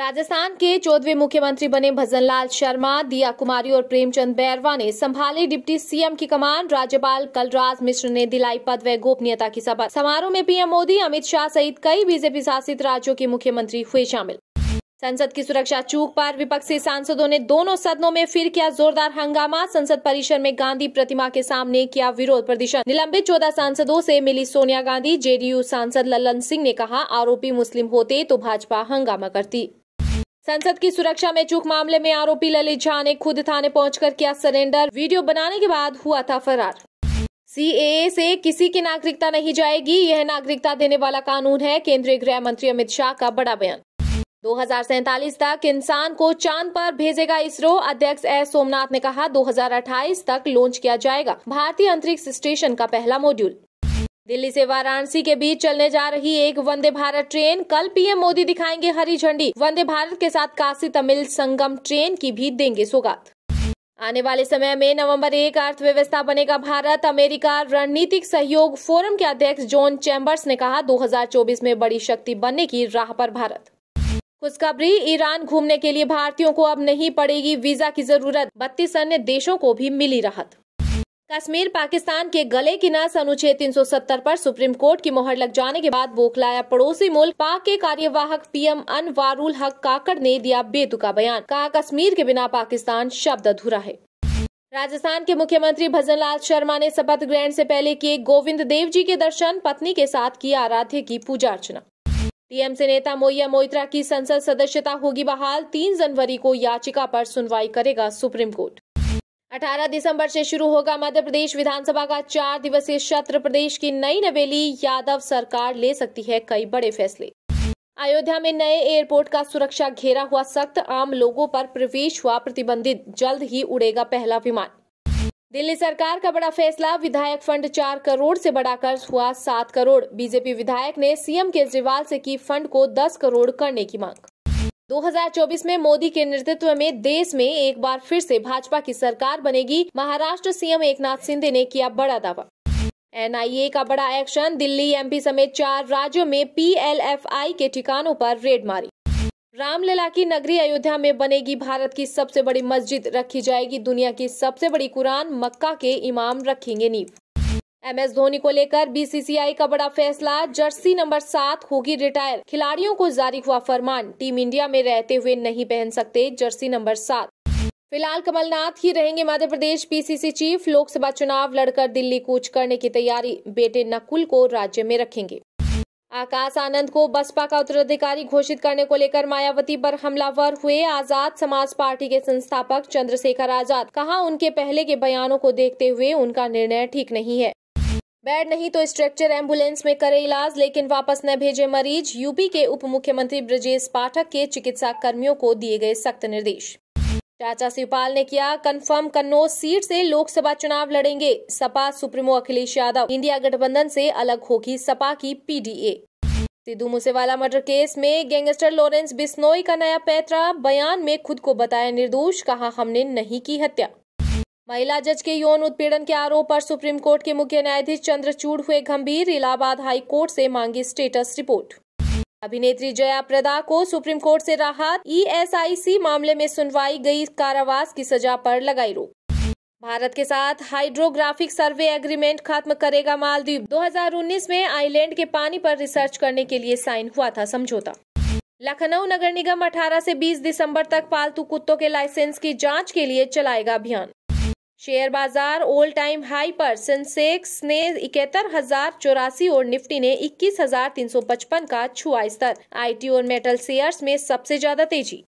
राजस्थान के चौदहवें मुख्यमंत्री बने भजनलाल शर्मा दिया कुमारी और प्रेमचंद बैरवा ने संभाली डिप्टी सीएम की कमान राज्यपाल कलराज मिश्र ने दिलाई पद व गोपनीयता की शपथ समारोह में पीएम मोदी अमित शाह सहित कई बीजेपी शासित राज्यों के मुख्यमंत्री हुए शामिल संसद की सुरक्षा चूक पर विपक्षी सांसदों ने दोनों सदनों में फिर किया जोरदार हंगामा संसद परिसर में गांधी प्रतिमा के सामने किया विरोध प्रदर्शन निलंबित चौदह सांसदों से मिली सोनिया गांधी जेडीयू सांसद ललन सिंह ने कहा आरोपी मुस्लिम होते तो भाजपा हंगामा करती संसद की सुरक्षा में चूक मामले में आरोपी ललित झा ने खुद थाने पहुंचकर किया सरेंडर वीडियो बनाने के बाद हुआ था फरार ए से किसी की नागरिकता नहीं जाएगी यह नागरिकता देने वाला कानून है केंद्रीय गृह मंत्री अमित शाह का बड़ा बयान दो तक इंसान को चांद पर भेजेगा इसरो अध्यक्ष एस सोमनाथ ने कहा 2028 तक लॉन्च किया जाएगा भारतीय अंतरिक्ष स्टेशन का पहला मॉड्यूल दिल्ली से वाराणसी के बीच चलने जा रही एक वंदे भारत ट्रेन कल पीएम मोदी दिखाएंगे हरी झंडी वंदे भारत के साथ काशी तमिल संगम ट्रेन की भी देंगे सौगात आने वाले समय में नवंबर एक अर्थव्यवस्था बनेगा भारत अमेरिका रणनीतिक सहयोग फोरम के अध्यक्ष जॉन चैम्बर्स ने कहा 2024 में बड़ी शक्ति बनने की राह पर भारत खुशखबरी ईरान घूमने के लिए भारतीयों को अब नहीं पड़ेगी वीजा की जरूरत बत्तीस अन्य देशों को भी मिली राहत कश्मीर पाकिस्तान के गले की नस अनुच्छेद 370 पर सुप्रीम कोर्ट की मोहर लग जाने के बाद बोखलाया पड़ोसी मुल्क पाक के कार्यवाहक पीएम अनवारुल हक काकड़ ने दिया बेतुका बयान कहा कश्मीर के बिना पाकिस्तान शब्द अधूरा है राजस्थान के मुख्यमंत्री भजन शर्मा ने शपथ ग्रहण से पहले किए गोविंद देव जी के दर्शन पत्नी के साथ की आराध्य की पूजा अर्चना टीएमसी नेता मोइया मोइत्रा की संसद सदस्यता होगी बहाल तीन जनवरी को याचिका पर सुनवाई करेगा सुप्रीम कोर्ट 18 दिसंबर से शुरू होगा मध्य प्रदेश विधानसभा का चार दिवसीय सत्र प्रदेश की नई नवेली यादव सरकार ले सकती है कई बड़े फैसले अयोध्या में नए एयरपोर्ट का सुरक्षा घेरा हुआ सख्त आम लोगों पर प्रवेश हुआ प्रतिबंधित जल्द ही उड़ेगा पहला विमान दिल्ली सरकार का बड़ा फैसला विधायक फंड चार करोड़ से बढ़ाकर हुआ सात करोड़ बीजेपी विधायक ने सीएम केजरीवाल से की फंड को दस करोड़ करने की मांग 2024 में मोदी के नेतृत्व में देश में एक बार फिर से भाजपा की सरकार बनेगी महाराष्ट्र सीएम एकनाथ शिंदे ने किया बड़ा दावा एनआईए का बड़ा एक्शन दिल्ली एमपी समेत चार राज्यों में पीएलएफआई के ठिकानों पर रेड मारी रामलला की नगरी अयोध्या में बनेगी भारत की सबसे बड़ी मस्जिद रखी जाएगी दुनिया की सबसे बड़ी कुरान मक्का के इमाम रखेंगे नींव एम एस धोनी को लेकर बीसीसीआई का बड़ा फैसला जर्सी नंबर सात होगी रिटायर खिलाड़ियों को जारी हुआ फरमान टीम इंडिया में रहते हुए नहीं पहन सकते जर्सी नंबर सात फिलहाल कमलनाथ ही रहेंगे मध्य प्रदेश पीसीसी चीफ लोकसभा चुनाव लड़कर दिल्ली कूच करने की तैयारी बेटे नकुल को राज्य में रखेंगे आकाश आनंद को बसपा का उत्तराधिकारी घोषित करने को लेकर मायावती पर हमलावर हुए आजाद समाज पार्टी के संस्थापक चंद्रशेखर आजाद कहा उनके पहले के बयानों को देखते हुए उनका निर्णय ठीक नहीं है बेड नहीं तो स्ट्रक्चर एम्बुलेंस में करे इलाज लेकिन वापस न भेजे मरीज यूपी के उप मुख्यमंत्री ब्रजेश पाठक के चिकित्सा कर्मियों को दिए गए सख्त निर्देश चाचा शिवपाल ने किया कंफर्म कन्नौज सीट से लोकसभा चुनाव लड़ेंगे सपा सुप्रीमो अखिलेश यादव इंडिया गठबंधन से अलग होगी सपा की PDA Sidhu Moosewala murder case में गैंगस्टर लॉरेंस बिस्नोई का नया पैतरा बयान में खुद को बताया निर्दोष कहा हमने नहीं की हत्या महिला जज के यौन उत्पीड़न के आरोप पर सुप्रीम कोर्ट के मुख्य न्यायाधीश चंद्रचूड़ हुए गंभीर इलाहाबाद हाई कोर्ट से मांगी स्टेटस रिपोर्ट अभिनेत्री जया प्रदा को सुप्रीम कोर्ट से राहत ईएसआईसी e मामले में सुनवाई गई कारावास की सजा पर लगाई रोक भारत के साथ हाइड्रोग्राफिक सर्वे एग्रीमेंट खत्म करेगा मालदीव 2019 में आइलैंड के पानी पर रिसर्च करने के लिए साइन हुआ था समझौता लखनऊ नगर निगम 18 से 20 दिसंबर तक पालतू कुत्तों के लाइसेंस की जांच के लिए चलाएगा अभियान शेयर बाजार ऑल टाइम हाई पर सेंसेक्स ने इकहत्तर हजार चौरासी और निफ्टी ने इक्कीस हजार तीन सौ पचपन का छुआ स्तर आईटी और मेटल शेयर्स में सबसे ज्यादा तेजी